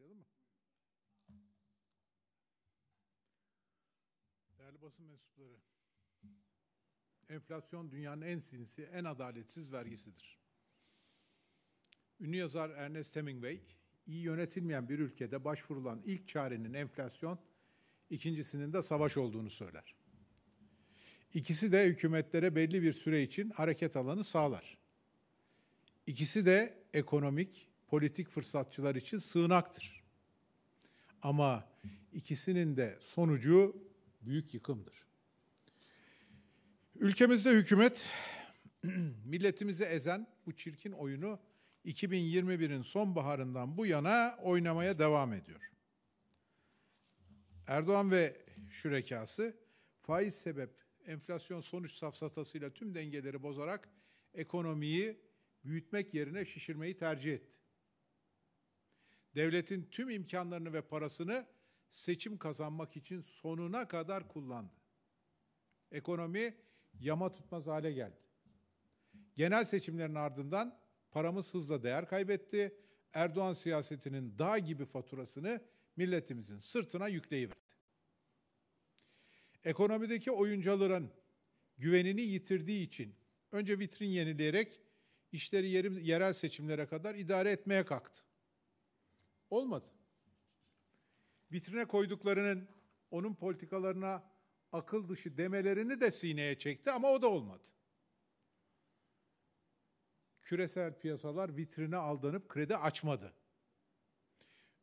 Başlayalım mı? Değerli basın mensupları, enflasyon dünyanın en sinsi, en adaletsiz vergisidir. Ünlü yazar Ernest Hemingway, iyi yönetilmeyen bir ülkede başvurulan ilk çarenin enflasyon, ikincisinin de savaş olduğunu söyler. İkisi de hükümetlere belli bir süre için hareket alanı sağlar. İkisi de ekonomik, politik fırsatçılar için sığınaktır. Ama ikisinin de sonucu büyük yıkımdır. Ülkemizde hükümet milletimizi ezen bu çirkin oyunu 2021'in sonbaharından bu yana oynamaya devam ediyor. Erdoğan ve şürekası faiz sebep enflasyon sonuç safsatasıyla tüm dengeleri bozarak ekonomiyi büyütmek yerine şişirmeyi tercih etti devletin tüm imkanlarını ve parasını seçim kazanmak için sonuna kadar kullandı. Ekonomi yama tutmaz hale geldi. Genel seçimlerin ardından paramız hızla değer kaybetti. Erdoğan siyasetinin dağ gibi faturasını milletimizin sırtına yükleyiverdi. Ekonomideki oyuncuların güvenini yitirdiği için önce vitrin yenileyerek işleri yerel seçimlere kadar idare etmeye kalktı. Olmadı. Vitrine koyduklarının onun politikalarına akıl dışı demelerini de sineye çekti ama o da olmadı. Küresel piyasalar vitrine aldanıp kredi açmadı.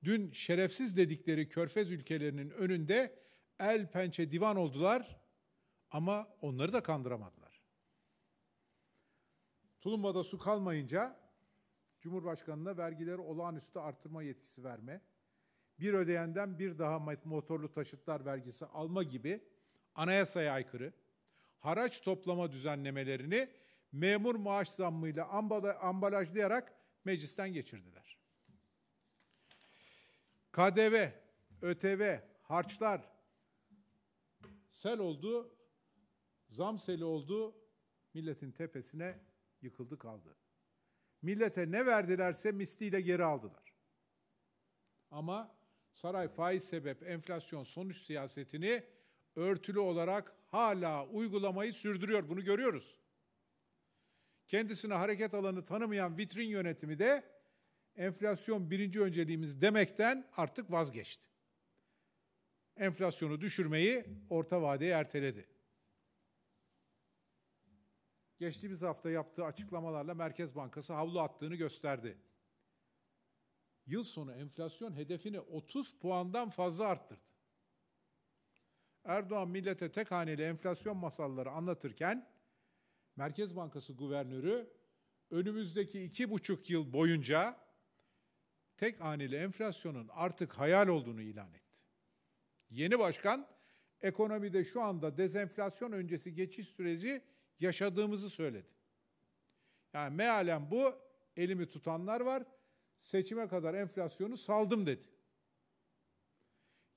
Dün şerefsiz dedikleri körfez ülkelerinin önünde el pençe divan oldular ama onları da kandıramadılar. Tulumba'da su kalmayınca Cumhurbaşkanı'na vergileri olağanüstü artırma yetkisi verme, bir ödeyenden bir daha motorlu taşıtlar vergisi alma gibi anayasaya aykırı haraç toplama düzenlemelerini memur maaş zammıyla ambalajlayarak meclisten geçirdiler. KDV, ÖTV, harçlar sel oldu, zam seli oldu, milletin tepesine yıkıldı kaldı. Millete ne verdilerse misliyle geri aldılar. Ama saray faiz sebep enflasyon sonuç siyasetini örtülü olarak hala uygulamayı sürdürüyor. Bunu görüyoruz. Kendisine hareket alanı tanımayan vitrin yönetimi de enflasyon birinci önceliğimiz demekten artık vazgeçti. Enflasyonu düşürmeyi orta vadeye erteledi geçtiğimiz hafta yaptığı açıklamalarla Merkez Bankası havlu attığını gösterdi. Yıl sonu enflasyon hedefini 30 puandan fazla arttırdı. Erdoğan millete tek haneli enflasyon masalları anlatırken Merkez Bankası guvernörü önümüzdeki iki buçuk yıl boyunca tek haneli enflasyonun artık hayal olduğunu ilan etti. Yeni başkan ekonomide şu anda dezenflasyon öncesi geçiş süreci yaşadığımızı söyledi. Yani mealen bu elimi tutanlar var. Seçime kadar enflasyonu saldım dedi.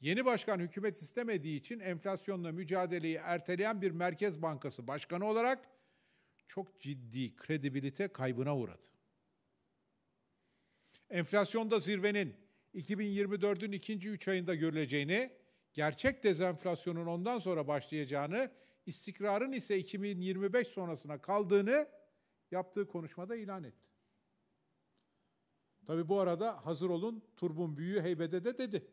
Yeni başkan hükümet istemediği için enflasyonla mücadeleyi erteleyen bir merkez bankası başkanı olarak çok ciddi kredibilite kaybına uğradı. Enflasyonda zirvenin 2024'ün ikinci üç ayında görüleceğini, gerçek dezenflasyonun ondan sonra başlayacağını istikrarın ise 2025 sonrasına kaldığını yaptığı konuşmada ilan etti. Tabi bu arada hazır olun turbun büyüğü heybede de dedi.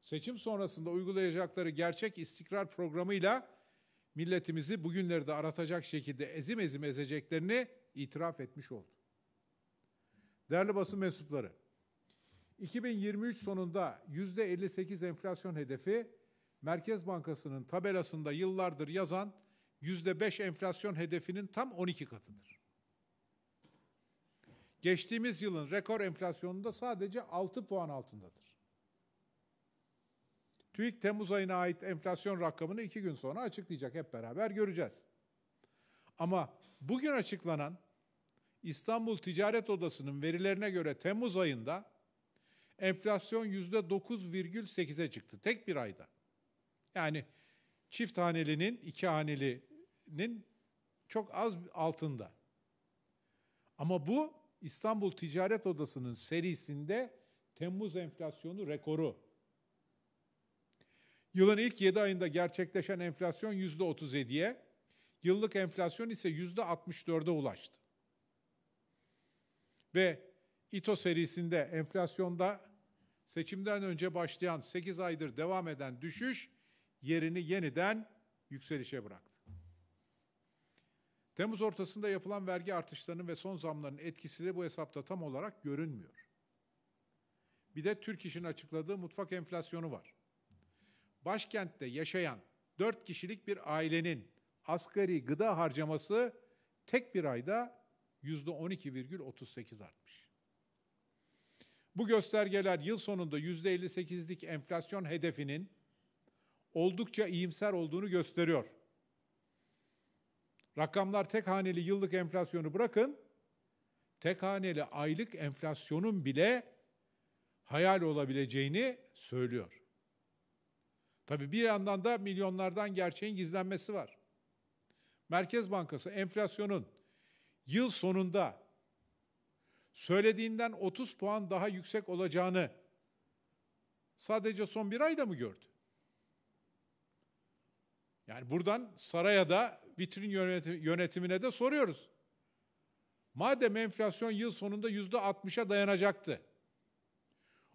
Seçim sonrasında uygulayacakları gerçek istikrar programıyla milletimizi bugünleri de aratacak şekilde ezim ezim ezeceklerini itiraf etmiş oldu. Değerli basın mensupları, 2023 sonunda %58 enflasyon hedefi Merkez Bankası'nın tabelasında yıllardır yazan yüzde beş enflasyon hedefinin tam 12 katıdır. Geçtiğimiz yılın rekor enflasyonunda sadece 6 puan altındadır. TÜİK Temmuz ayına ait enflasyon rakamını iki gün sonra açıklayacak hep beraber göreceğiz. Ama bugün açıklanan İstanbul Ticaret Odası'nın verilerine göre Temmuz ayında enflasyon yüzde %9,8'e çıktı tek bir ayda. Yani çift hanelinin iki hanelinin çok az altında. Ama bu İstanbul Ticaret Odası'nın serisinde Temmuz enflasyonu rekoru. Yılın ilk 7 ayında gerçekleşen enflasyon %37'ye, yıllık enflasyon ise %64'e ulaştı. Ve İTO serisinde enflasyonda seçimden önce başlayan 8 aydır devam eden düşüş yerini yeniden yükselişe bıraktı. Temmuz ortasında yapılan vergi artışlarının ve son zamların etkisi de bu hesapta tam olarak görünmüyor. Bir de Türk İş'in açıkladığı mutfak enflasyonu var. Başkentte yaşayan 4 kişilik bir ailenin asgari gıda harcaması tek bir ayda %12,38 artmış. Bu göstergeler yıl sonunda %58'lik enflasyon hedefinin oldukça iyimser olduğunu gösteriyor. Rakamlar tek haneli yıllık enflasyonu bırakın, tek haneli aylık enflasyonun bile hayal olabileceğini söylüyor. Tabii bir yandan da milyonlardan gerçeğin gizlenmesi var. Merkez Bankası enflasyonun yıl sonunda söylediğinden 30 puan daha yüksek olacağını sadece son bir ayda mı gördü? Yani buradan saraya da vitrin yönetimine de soruyoruz. Madem enflasyon yıl sonunda yüzde 60'a dayanacaktı.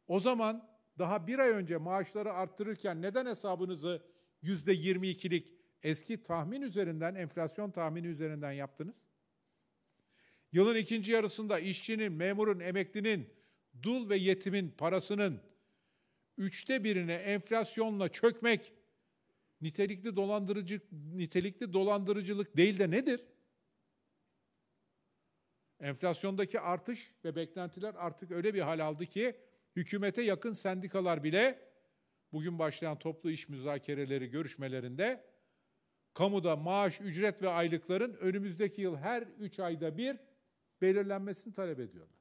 O zaman daha bir ay önce maaşları arttırırken neden hesabınızı yüzde 22'lik eski tahmin üzerinden, enflasyon tahmini üzerinden yaptınız? Yılın ikinci yarısında işçinin, memurun, emeklinin, dul ve yetimin parasının üçte birine enflasyonla çökmek nitelikli dolandırıcı nitelikli dolandırıcılık değil de nedir? Enflasyondaki artış ve beklentiler artık öyle bir hal aldı ki hükümete yakın sendikalar bile bugün başlayan toplu iş müzakereleri görüşmelerinde kamuda maaş, ücret ve aylıkların önümüzdeki yıl her üç ayda bir belirlenmesini talep ediyorlar.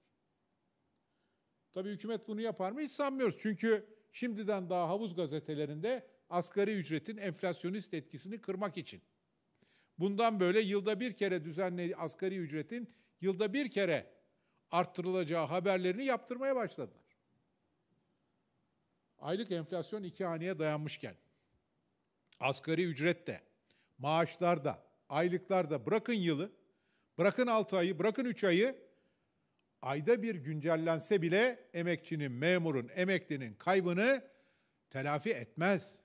Tabii hükümet bunu yapar mı hiç sanmıyoruz. Çünkü şimdiden daha havuz gazetelerinde asgari ücretin enflasyonist etkisini kırmak için. Bundan böyle yılda bir kere düzenli asgari ücretin yılda bir kere arttırılacağı haberlerini yaptırmaya başladılar. Aylık enflasyon iki haneye dayanmışken asgari ücret de, maaşlar da, aylıklar da bırakın yılı, bırakın 6 ayı, bırakın üç ayı ayda bir güncellense bile emekçinin, memurun, emeklinin kaybını telafi etmez.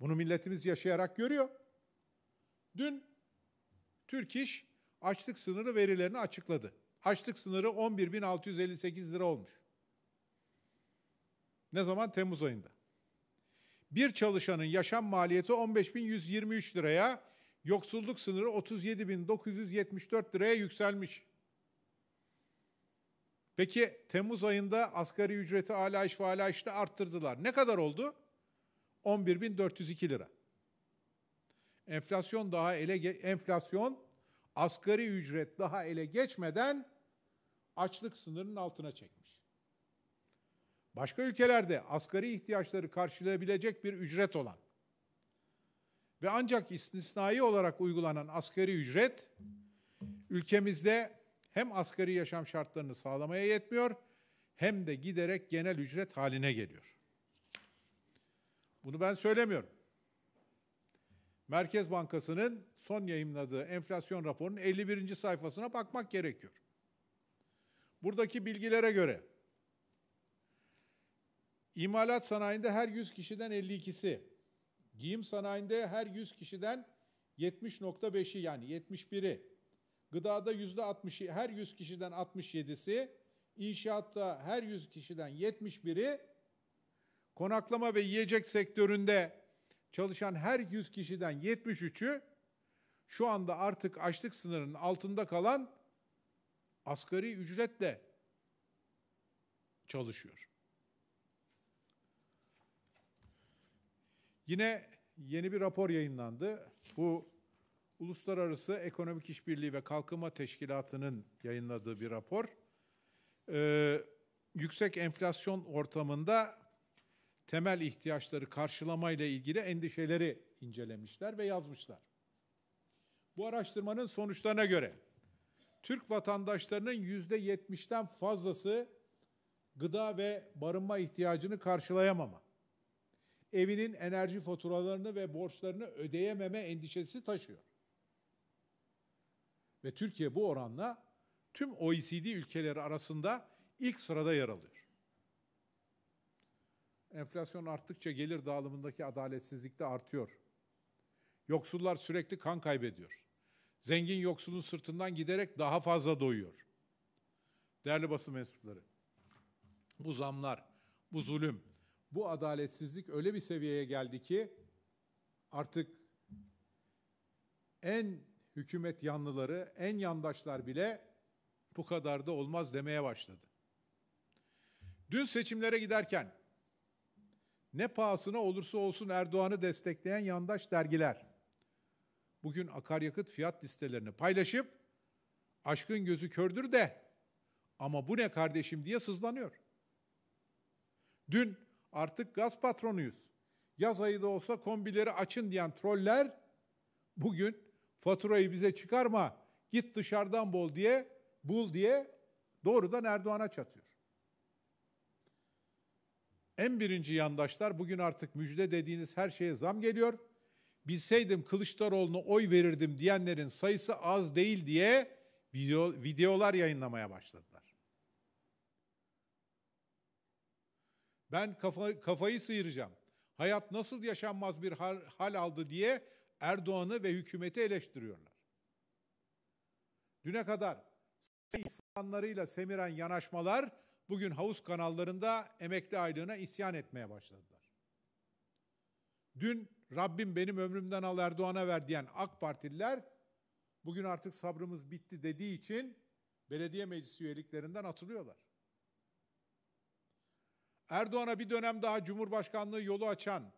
Bunu milletimiz yaşayarak görüyor. Dün Türk İş açlık sınırı verilerini açıkladı. Açlık sınırı 11.658 lira olmuş. Ne zaman? Temmuz ayında. Bir çalışanın yaşam maliyeti 15.123 liraya, yoksulluk sınırı 37.974 liraya yükselmiş. Peki Temmuz ayında asgari ücreti ala iş ve ala işte arttırdılar. Ne kadar oldu? 11.402 lira. Enflasyon daha ele enflasyon asgari ücret daha ele geçmeden açlık sınırının altına çekmiş. Başka ülkelerde asgari ihtiyaçları karşılayabilecek bir ücret olan ve ancak istisnai olarak uygulanan asgari ücret ülkemizde hem asgari yaşam şartlarını sağlamaya yetmiyor hem de giderek genel ücret haline geliyor. Bunu ben söylemiyorum. Merkez Bankası'nın son yayınladığı enflasyon raporunun 51. sayfasına bakmak gerekiyor. Buradaki bilgilere göre imalat sanayinde her 100 kişiden 52'si, giyim sanayinde her 100 kişiden 70.5'i yani 71'i, gıdada %60'ı her 100 kişiden 67'si, inşaatta her 100 kişiden 71'i, konaklama ve yiyecek sektöründe çalışan her 100 kişiden 73'ü şu anda artık açlık sınırının altında kalan asgari ücretle çalışıyor. Yine yeni bir rapor yayınlandı. Bu Uluslararası Ekonomik İşbirliği ve Kalkınma Teşkilatı'nın yayınladığı bir rapor. Ee, yüksek enflasyon ortamında temel ihtiyaçları karşılamayla ilgili endişeleri incelemişler ve yazmışlar. Bu araştırmanın sonuçlarına göre Türk vatandaşlarının yüzde yetmişten fazlası gıda ve barınma ihtiyacını karşılayamama, evinin enerji faturalarını ve borçlarını ödeyememe endişesi taşıyor. Ve Türkiye bu oranla tüm OECD ülkeleri arasında ilk sırada yer alıyor enflasyon arttıkça gelir dağılımındaki adaletsizlik de artıyor. Yoksullar sürekli kan kaybediyor. Zengin yoksulun sırtından giderek daha fazla doyuyor. Değerli basın mensupları, bu zamlar, bu zulüm, bu adaletsizlik öyle bir seviyeye geldi ki artık en hükümet yanlıları, en yandaşlar bile bu kadar da olmaz demeye başladı. Dün seçimlere giderken ne pahasına olursa olsun Erdoğan'ı destekleyen yandaş dergiler bugün akaryakıt fiyat listelerini paylaşıp aşkın gözü kördür de ama bu ne kardeşim diye sızlanıyor. Dün artık gaz patronuyuz. Yaz ayı da olsa kombileri açın diyen troller bugün faturayı bize çıkarma, git dışarıdan bol diye, bul diye doğrudan Erdoğan'a çatıyor. En birinci yandaşlar bugün artık müjde dediğiniz her şeye zam geliyor. Bilseydim Kılıçdaroğlu'na oy verirdim diyenlerin sayısı az değil diye video, videolar yayınlamaya başladılar. Ben kafa, kafayı sıyıracağım. Hayat nasıl yaşanmaz bir hal, hal aldı diye Erdoğan'ı ve hükümeti eleştiriyorlar. Düne kadar insanlarıyla semiren yanaşmalar bugün havuz kanallarında emekli aylığına isyan etmeye başladılar. Dün Rabbim benim ömrümden al Erdoğan'a ver diyen AK Partililer bugün artık sabrımız bitti dediği için belediye meclisi üyeliklerinden atılıyorlar. Erdoğan'a bir dönem daha Cumhurbaşkanlığı yolu açan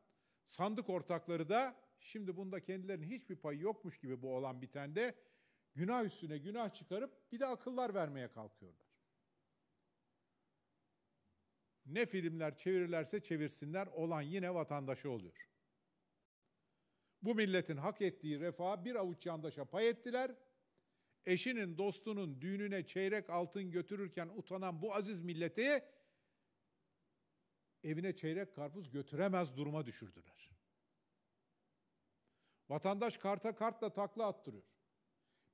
sandık ortakları da şimdi bunda kendilerinin hiçbir payı yokmuş gibi bu olan bitende günah üstüne günah çıkarıp bir de akıllar vermeye kalkıyorlar. Ne filmler çevirirlerse çevirsinler olan yine vatandaşı oluyor. Bu milletin hak ettiği refaha bir avuç yandaşa pay ettiler. Eşinin, dostunun düğününe çeyrek altın götürürken utanan bu aziz milleti evine çeyrek karpuz götüremez duruma düşürdüler. Vatandaş karta kartla takla attırıyor.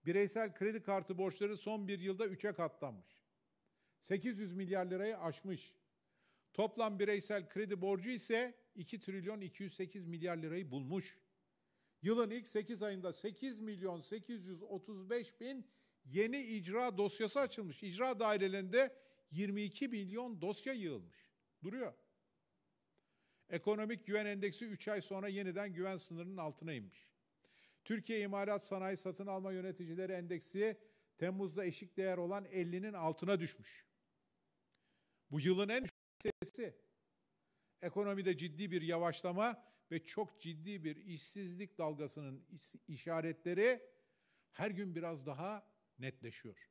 Bireysel kredi kartı borçları son bir yılda 3'e katlanmış. 800 milyar lirayı aşmış. Toplam bireysel kredi borcu ise 2 trilyon 208 milyar lirayı bulmuş. Yılın ilk 8 ayında 8 milyon 835 bin yeni icra dosyası açılmış. İcra dairelerinde 22 milyon dosya yığılmış. Duruyor. Ekonomik güven endeksi 3 ay sonra yeniden güven sınırının altına inmiş. Türkiye İmalat Sanayi Satın Alma Yöneticileri Endeksi Temmuz'da eşik değer olan 50'nin altına düşmüş. Bu yılın en sesi. Ekonomide ciddi bir yavaşlama ve çok ciddi bir işsizlik dalgasının işaretleri her gün biraz daha netleşiyor.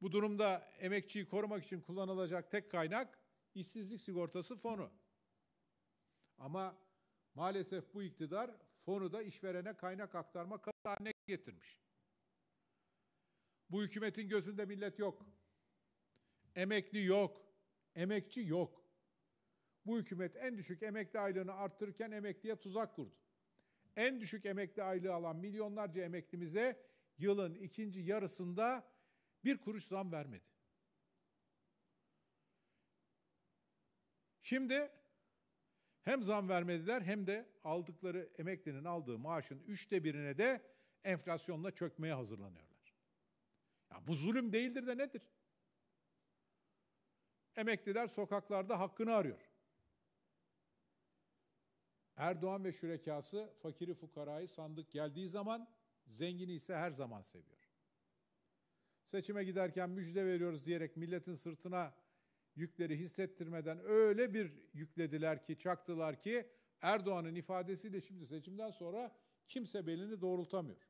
Bu durumda emekçiyi korumak için kullanılacak tek kaynak işsizlik sigortası fonu. Ama maalesef bu iktidar fonu da işverene kaynak aktarma kapı haline getirmiş. Bu hükümetin gözünde millet yok. Emekli yok. Emekçi yok. Bu hükümet en düşük emekli aylığını arttırırken emekliye tuzak kurdu. En düşük emekli aylığı alan milyonlarca emeklimize yılın ikinci yarısında bir kuruş zam vermedi. Şimdi hem zam vermediler hem de aldıkları emeklinin aldığı maaşın üçte birine de enflasyonla çökmeye hazırlanıyorlar. Ya bu zulüm değildir de nedir? Emekliler sokaklarda hakkını arıyor. Erdoğan ve şürekası fakiri fukarayı sandık geldiği zaman zengini ise her zaman seviyor. Seçime giderken müjde veriyoruz diyerek milletin sırtına yükleri hissettirmeden öyle bir yüklediler ki, çaktılar ki Erdoğan'ın ifadesiyle şimdi seçimden sonra kimse belini doğrultamıyor.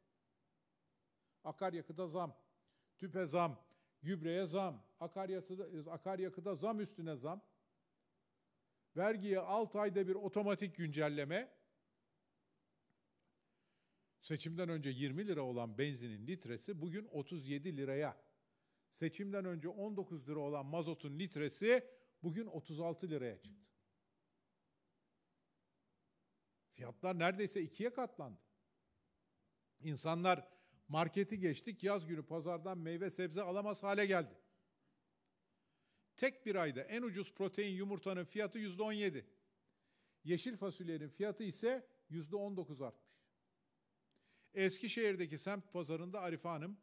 Akaryakıta zam, tüpe zam, Gübreye zam, akaryakıda zam üstüne zam. Vergiye 6 ayda bir otomatik güncelleme. Seçimden önce 20 lira olan benzinin litresi bugün 37 liraya. Seçimden önce 19 lira olan mazotun litresi bugün 36 liraya çıktı. Fiyatlar neredeyse ikiye katlandı. İnsanlar Marketi geçtik, yaz günü pazardan meyve sebze alamaz hale geldi. Tek bir ayda en ucuz protein yumurtanın fiyatı yüzde on yedi, Yeşil fasulyenin fiyatı ise yüzde on dokuz artmış. Eskişehir'deki semt pazarında Arife Hanım,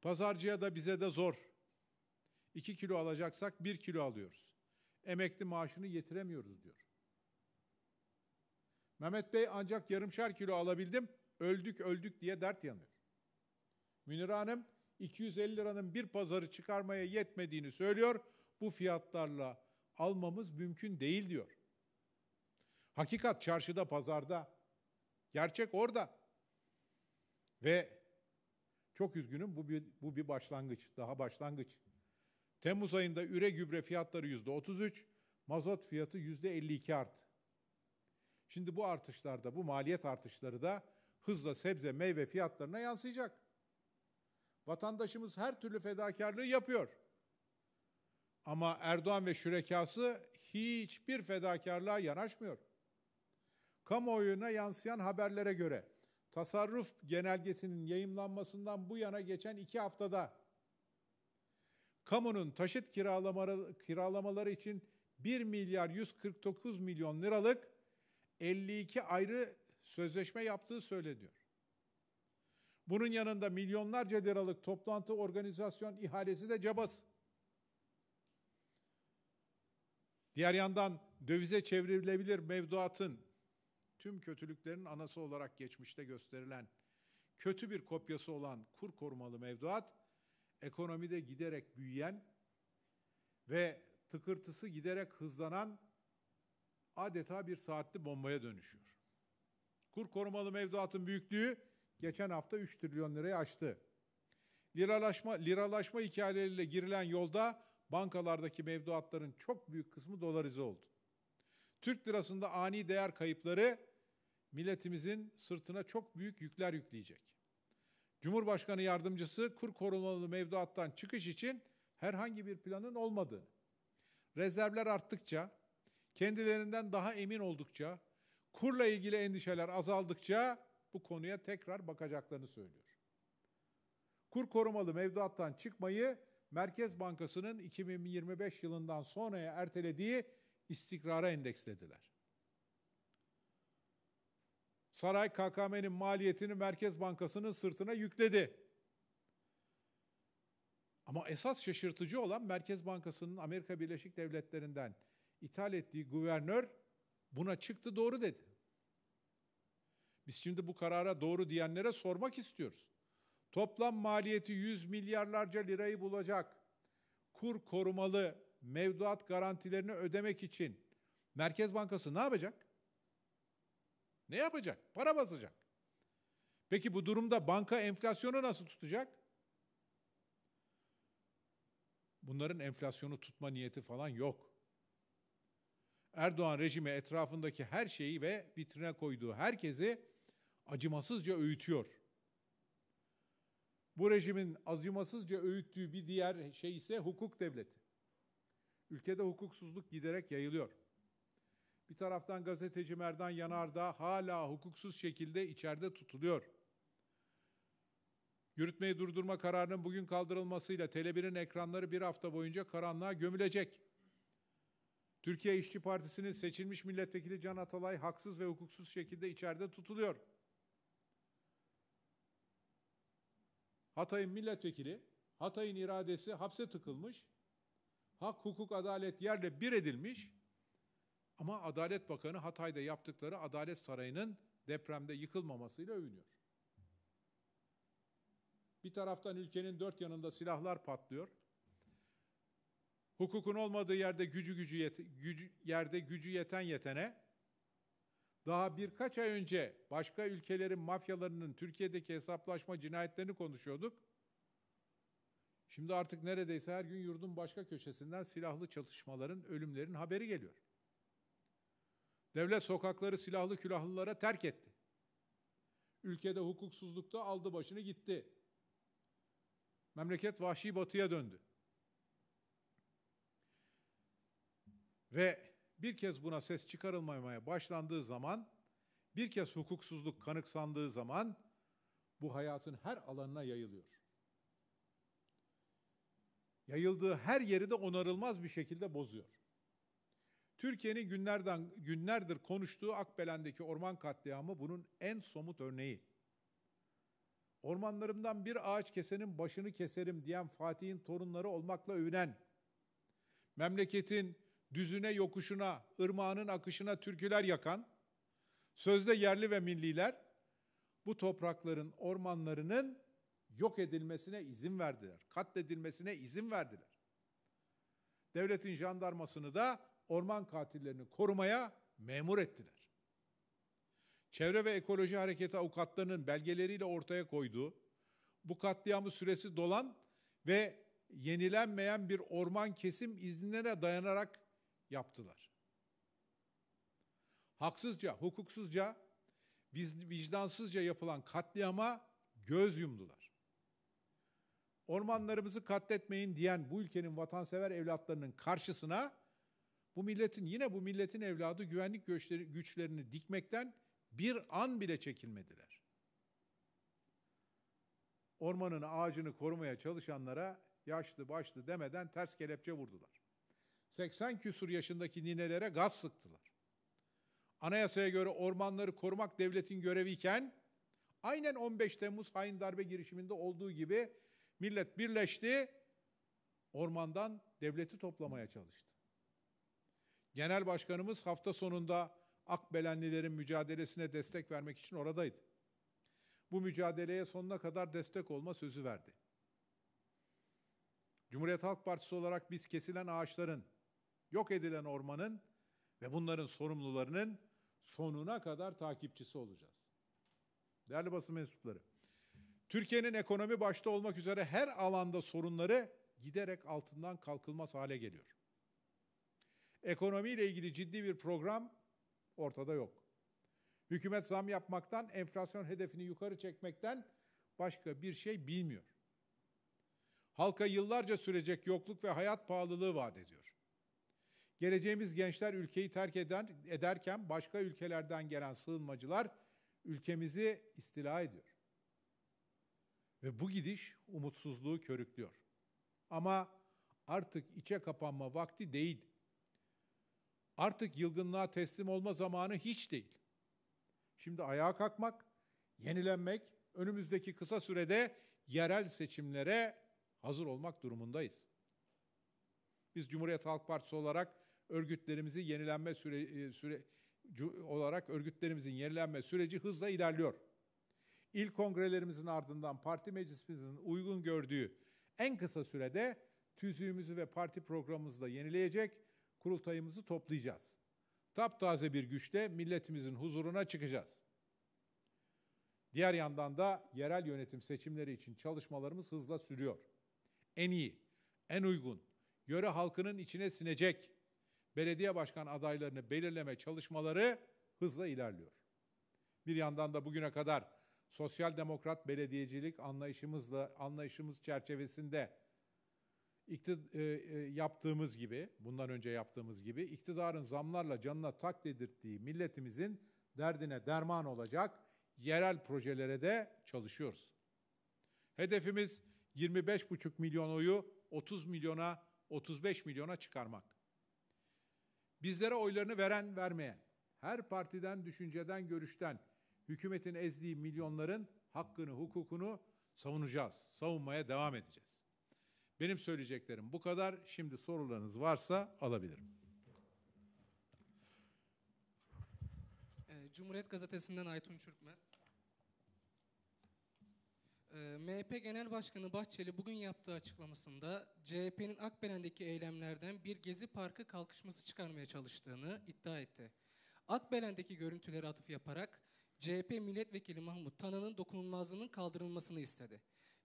pazarcıya da bize de zor. İki kilo alacaksak bir kilo alıyoruz. Emekli maaşını yetiremiyoruz diyor. Mehmet Bey ancak yarımşar kilo alabildim, öldük öldük diye dert yanıyor. Münir Hanım 250 liranın bir pazarı çıkarmaya yetmediğini söylüyor. Bu fiyatlarla almamız mümkün değil diyor. Hakikat çarşıda, pazarda. Gerçek orada. Ve çok üzgünüm bu bir, bu bir başlangıç, daha başlangıç. Temmuz ayında üre gübre fiyatları yüzde 33, mazot fiyatı yüzde 52 art. Şimdi bu artışlarda, bu maliyet artışları da hızla sebze, meyve fiyatlarına yansıyacak. Vatandaşımız her türlü fedakarlığı yapıyor. Ama Erdoğan ve şürekası hiçbir fedakarlığa yanaşmıyor. Kamuoyuna yansıyan haberlere göre tasarruf genelgesinin yayımlanmasından bu yana geçen iki haftada kamunun taşıt kiralamaları, kiralamaları için 1 milyar 149 milyon liralık 52 ayrı sözleşme yaptığı söyleniyor. Bunun yanında milyonlarca liralık toplantı organizasyon ihalesi de cabası. Diğer yandan dövize çevrilebilir mevduatın tüm kötülüklerin anası olarak geçmişte gösterilen kötü bir kopyası olan kur korumalı mevduat ekonomide giderek büyüyen ve tıkırtısı giderek hızlanan adeta bir saatli bombaya dönüşüyor. Kur korumalı mevduatın büyüklüğü geçen hafta 3 trilyon lirayı aştı. Liralaşma, liralaşma hikayeleriyle girilen yolda bankalardaki mevduatların çok büyük kısmı dolarize oldu. Türk lirasında ani değer kayıpları milletimizin sırtına çok büyük yükler yükleyecek. Cumhurbaşkanı yardımcısı kur korumalı mevduattan çıkış için herhangi bir planın olmadığını, rezervler arttıkça, kendilerinden daha emin oldukça, kurla ilgili endişeler azaldıkça bu konuya tekrar bakacaklarını söylüyor. Kur korumalı mevduattan çıkmayı Merkez Bankası'nın 2025 yılından sonraya ertelediği istikrara endekslediler. Saray KKM'nin maliyetini Merkez Bankası'nın sırtına yükledi. Ama esas şaşırtıcı olan Merkez Bankası'nın Amerika Birleşik Devletleri'nden ithal ettiği guvernör buna çıktı doğru dedi. Biz şimdi bu karara doğru diyenlere sormak istiyoruz. Toplam maliyeti 100 milyarlarca lirayı bulacak. Kur korumalı mevduat garantilerini ödemek için Merkez Bankası ne yapacak? Ne yapacak? Para basacak. Peki bu durumda banka enflasyonu nasıl tutacak? Bunların enflasyonu tutma niyeti falan yok. Erdoğan rejimi etrafındaki her şeyi ve vitrine koyduğu herkesi acımasızca öğütüyor. Bu rejimin acımasızca öğüttüğü bir diğer şey ise hukuk devleti. Ülkede hukuksuzluk giderek yayılıyor. Bir taraftan gazeteci Merdan Yanardağ hala hukuksuz şekilde içeride tutuluyor. Yürütmeyi durdurma kararının bugün kaldırılmasıyla tele ekranları bir hafta boyunca karanlığa gömülecek. Türkiye İşçi Partisi'nin seçilmiş milletvekili Can Atalay haksız ve hukuksuz şekilde içeride tutuluyor. Hatay'ın milletvekili, Hatay'ın iradesi hapse tıkılmış. Hak, hukuk, adalet yerle bir edilmiş. Ama Adalet Bakanı Hatay'da yaptıkları Adalet Sarayı'nın depremde yıkılmamasıyla övünüyor. Bir taraftan ülkenin dört yanında silahlar patlıyor. Hukukun olmadığı yerde gücü gücü, yet, gücü yerde gücü yeten yetene, daha birkaç ay önce başka ülkelerin mafyalarının Türkiye'deki hesaplaşma cinayetlerini konuşuyorduk. Şimdi artık neredeyse her gün yurdun başka köşesinden silahlı çatışmaların, ölümlerin haberi geliyor. Devlet sokakları silahlı külahlılara terk etti. Ülkede hukuksuzlukta aldı başını gitti. Memleket vahşi batıya döndü. Ve bir kez buna ses çıkarılmamaya başlandığı zaman, bir kez hukuksuzluk kanıksandığı zaman bu hayatın her alanına yayılıyor. Yayıldığı her yeri de onarılmaz bir şekilde bozuyor. Türkiye'nin günlerden günlerdir konuştuğu Akbelen'deki orman katliamı bunun en somut örneği. Ormanlarımdan bir ağaç kesenin başını keserim diyen Fatih'in torunları olmakla övünen, memleketin düzüne yokuşuna, ırmağının akışına türküler yakan, sözde yerli ve milliler bu toprakların, ormanlarının yok edilmesine izin verdiler. Katledilmesine izin verdiler. Devletin jandarmasını da orman katillerini korumaya memur ettiler. Çevre ve Ekoloji Hareketi avukatlarının belgeleriyle ortaya koyduğu bu katliamı süresi dolan ve yenilenmeyen bir orman kesim iznine dayanarak yaptılar. Haksızca, hukuksuzca, vicdansızca yapılan katliama göz yumdular. Ormanlarımızı katletmeyin diyen bu ülkenin vatansever evlatlarının karşısına bu milletin yine bu milletin evladı güvenlik güçlerini dikmekten bir an bile çekilmediler. Ormanın ağacını korumaya çalışanlara yaşlı başlı demeden ters kelepçe vurdular. 80 küsur yaşındaki ninelere gaz sıktılar. Anayasaya göre ormanları korumak devletin göreviyken aynen 15 Temmuz hain darbe girişiminde olduğu gibi millet birleşti, ormandan devleti toplamaya çalıştı. Genel Başkanımız hafta sonunda Akbelenlilerin mücadelesine destek vermek için oradaydı. Bu mücadeleye sonuna kadar destek olma sözü verdi. Cumhuriyet Halk Partisi olarak biz kesilen ağaçların yok edilen ormanın ve bunların sorumlularının sonuna kadar takipçisi olacağız. Değerli basın mensupları, Türkiye'nin ekonomi başta olmak üzere her alanda sorunları giderek altından kalkılmaz hale geliyor. Ekonomiyle ilgili ciddi bir program ortada yok. Hükümet zam yapmaktan, enflasyon hedefini yukarı çekmekten başka bir şey bilmiyor. Halka yıllarca sürecek yokluk ve hayat pahalılığı vaat ediyor. Geleceğimiz gençler ülkeyi terk eder, ederken başka ülkelerden gelen sığınmacılar ülkemizi istila ediyor. Ve bu gidiş umutsuzluğu körüklüyor. Ama artık içe kapanma vakti değil. Artık yılgınlığa teslim olma zamanı hiç değil. Şimdi ayağa kalkmak, yenilenmek, önümüzdeki kısa sürede yerel seçimlere hazır olmak durumundayız. Biz Cumhuriyet Halk Partisi olarak örgütlerimizi yenilenme süre, e, süre olarak örgütlerimizin yenilenme süreci hızla ilerliyor. İl kongrelerimizin ardından parti meclisimizin uygun gördüğü en kısa sürede tüzüğümüzü ve parti programımızı da yenileyecek, kurultayımızı toplayacağız. Taptaze bir güçle milletimizin huzuruna çıkacağız. Diğer yandan da yerel yönetim seçimleri için çalışmalarımız hızla sürüyor. En iyi, en uygun, yöre halkının içine sinecek, belediye başkan adaylarını belirleme çalışmaları hızla ilerliyor. Bir yandan da bugüne kadar sosyal demokrat belediyecilik anlayışımızla anlayışımız çerçevesinde iktid- e, e, yaptığımız gibi, bundan önce yaptığımız gibi iktidarın zamlarla canına tak dedirttiği milletimizin derdine derman olacak yerel projelere de çalışıyoruz. Hedefimiz 25,5 milyon oyu 30 milyona, 35 milyona çıkarmak. Bizlere oylarını veren vermeyen, her partiden, düşünceden, görüşten hükümetin ezdiği milyonların hakkını, hukukunu savunacağız. Savunmaya devam edeceğiz. Benim söyleyeceklerim bu kadar. Şimdi sorularınız varsa alabilirim. Ee, Cumhuriyet Gazetesi'nden Aytun Çürkmez. E, ee, MHP Genel Başkanı Bahçeli bugün yaptığı açıklamasında CHP'nin Akbelen'deki eylemlerden bir Gezi Parkı kalkışması çıkarmaya çalıştığını iddia etti. Akbelen'deki görüntülere atıf yaparak CHP Milletvekili Mahmut Tanan'ın dokunulmazlığının kaldırılmasını istedi.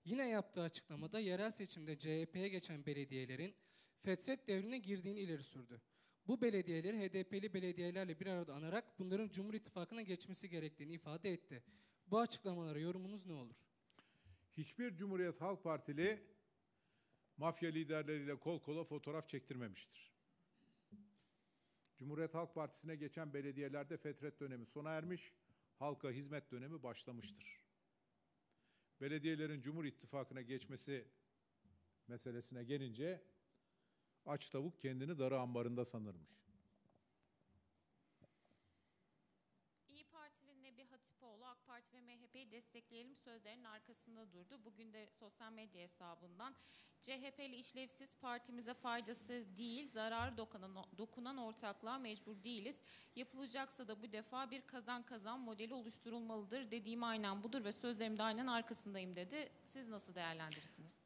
Yine yaptığı açıklamada yerel seçimde CHP'ye geçen belediyelerin fetret devrine girdiğini ileri sürdü. Bu belediyeleri HDP'li belediyelerle bir arada anarak bunların Cumhur İttifakı'na geçmesi gerektiğini ifade etti. Bu açıklamalara yorumunuz ne olur? hiçbir Cumhuriyet Halk Partili mafya liderleriyle kol kola fotoğraf çektirmemiştir. Cumhuriyet Halk Partisi'ne geçen belediyelerde fetret dönemi sona ermiş, halka hizmet dönemi başlamıştır. Belediyelerin Cumhur İttifakı'na geçmesi meselesine gelince aç tavuk kendini darı ambarında sanırmış. CHP'yi destekleyelim sözlerinin arkasında durdu. Bugün de sosyal medya hesabından CHP'li işlevsiz partimize faydası değil, zarar dokunan, dokunan ortaklığa mecbur değiliz. Yapılacaksa da bu defa bir kazan kazan modeli oluşturulmalıdır. Dediğim aynen budur ve sözlerim de aynen arkasındayım dedi. Siz nasıl değerlendirirsiniz?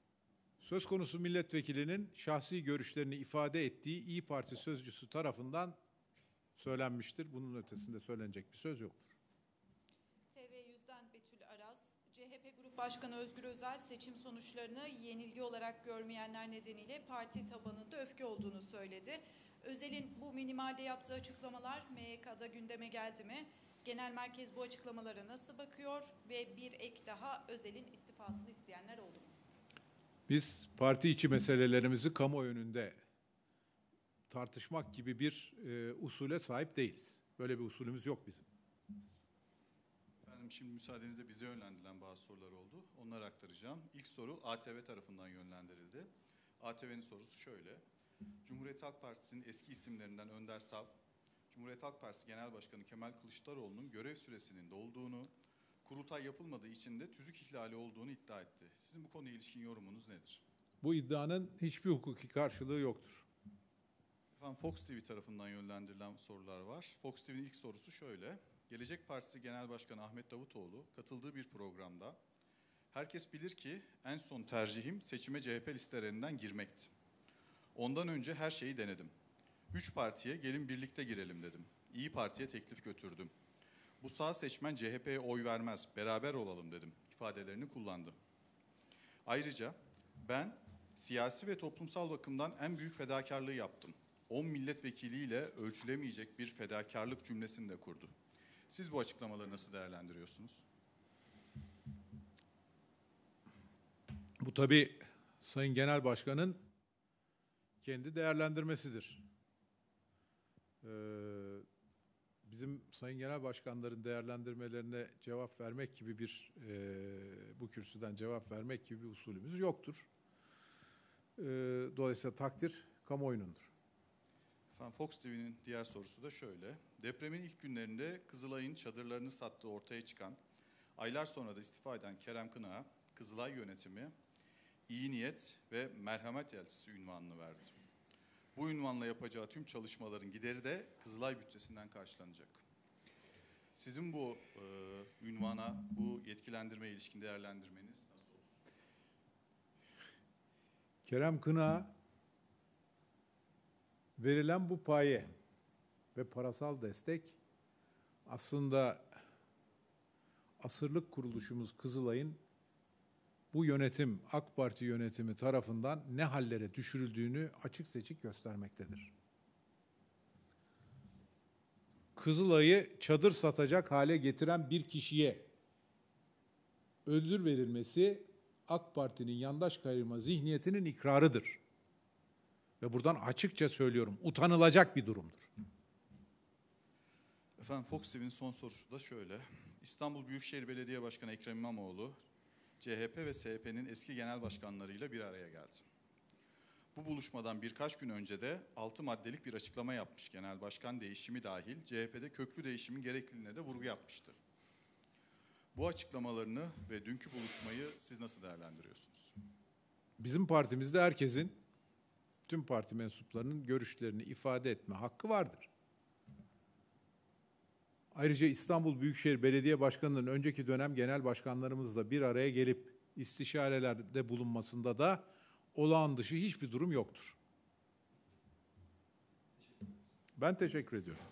Söz konusu milletvekilinin şahsi görüşlerini ifade ettiği İyi Parti sözcüsü tarafından söylenmiştir. Bunun ötesinde söylenecek bir söz yoktur. Grup Özgür Özel seçim sonuçlarını yenilgi olarak görmeyenler nedeniyle parti tabanında öfke olduğunu söyledi. Özel'in bu minimalde yaptığı açıklamalar MYK'da gündeme geldi mi? Genel merkez bu açıklamalara nasıl bakıyor ve bir ek daha Özel'in istifasını isteyenler oldu mu? Biz parti içi meselelerimizi kamu önünde tartışmak gibi bir e, usule sahip değiliz. Böyle bir usulümüz yok bizim şimdi müsaadenizle bize yönlendirilen bazı sorular oldu. Onları aktaracağım. İlk soru ATV tarafından yönlendirildi. ATV'nin sorusu şöyle. Cumhuriyet Halk Partisi'nin eski isimlerinden Önder Sav, Cumhuriyet Halk Partisi Genel Başkanı Kemal Kılıçdaroğlu'nun görev süresinin dolduğunu, kurultay yapılmadığı için de tüzük ihlali olduğunu iddia etti. Sizin bu konuya ilişkin yorumunuz nedir? Bu iddianın hiçbir hukuki karşılığı yoktur. Efendim Fox TV tarafından yönlendirilen sorular var. Fox TV'nin ilk sorusu şöyle. Gelecek Partisi Genel Başkanı Ahmet Davutoğlu katıldığı bir programda herkes bilir ki en son tercihim seçime CHP listelerinden girmekti. Ondan önce her şeyi denedim. Üç partiye gelin birlikte girelim dedim. İyi Parti'ye teklif götürdüm. Bu sağ seçmen CHP'ye oy vermez, beraber olalım dedim ifadelerini kullandı. Ayrıca ben siyasi ve toplumsal bakımdan en büyük fedakarlığı yaptım. 10 milletvekiliyle ölçülemeyecek bir fedakarlık cümlesini de kurdu. Siz bu açıklamaları nasıl değerlendiriyorsunuz? Bu tabi Sayın Genel Başkan'ın kendi değerlendirmesidir. Ee, bizim Sayın Genel Başkanların değerlendirmelerine cevap vermek gibi bir e, bu kürsüden cevap vermek gibi bir usulümüz yoktur. E, dolayısıyla takdir kamuoyunundur. Efendim Fox TV'nin diğer sorusu da şöyle. Depremin ilk günlerinde Kızılay'ın çadırlarını sattığı ortaya çıkan, aylar sonra da istifa eden Kerem Kınağa, Kızılay yönetimi iyi niyet ve merhamet elçisi ünvanını verdi. Bu ünvanla yapacağı tüm çalışmaların gideri de Kızılay bütçesinden karşılanacak. Sizin bu e, ünvana, bu yetkilendirme ilişkin değerlendirmeniz nasıl olur? Kerem Kına verilen bu paye ve parasal destek aslında asırlık kuruluşumuz Kızılay'ın bu yönetim, AK Parti yönetimi tarafından ne hallere düşürüldüğünü açık seçik göstermektedir. Kızılay'ı çadır satacak hale getiren bir kişiye ödül verilmesi AK Parti'nin yandaş kayırma zihniyetinin ikrarıdır ve buradan açıkça söylüyorum utanılacak bir durumdur. Efendim Fox TV'nin son sorusu da şöyle. İstanbul Büyükşehir Belediye Başkanı Ekrem İmamoğlu CHP ve SHP'nin eski genel başkanlarıyla bir araya geldi. Bu buluşmadan birkaç gün önce de 6 maddelik bir açıklama yapmış genel başkan değişimi dahil CHP'de köklü değişimin gerekliliğine de vurgu yapmıştı. Bu açıklamalarını ve dünkü buluşmayı siz nasıl değerlendiriyorsunuz? Bizim partimizde herkesin bütün parti mensuplarının görüşlerini ifade etme hakkı vardır. Ayrıca İstanbul Büyükşehir Belediye Başkanı'nın önceki dönem genel başkanlarımızla bir araya gelip istişarelerde bulunmasında da olağan dışı hiçbir durum yoktur. Ben teşekkür ediyorum.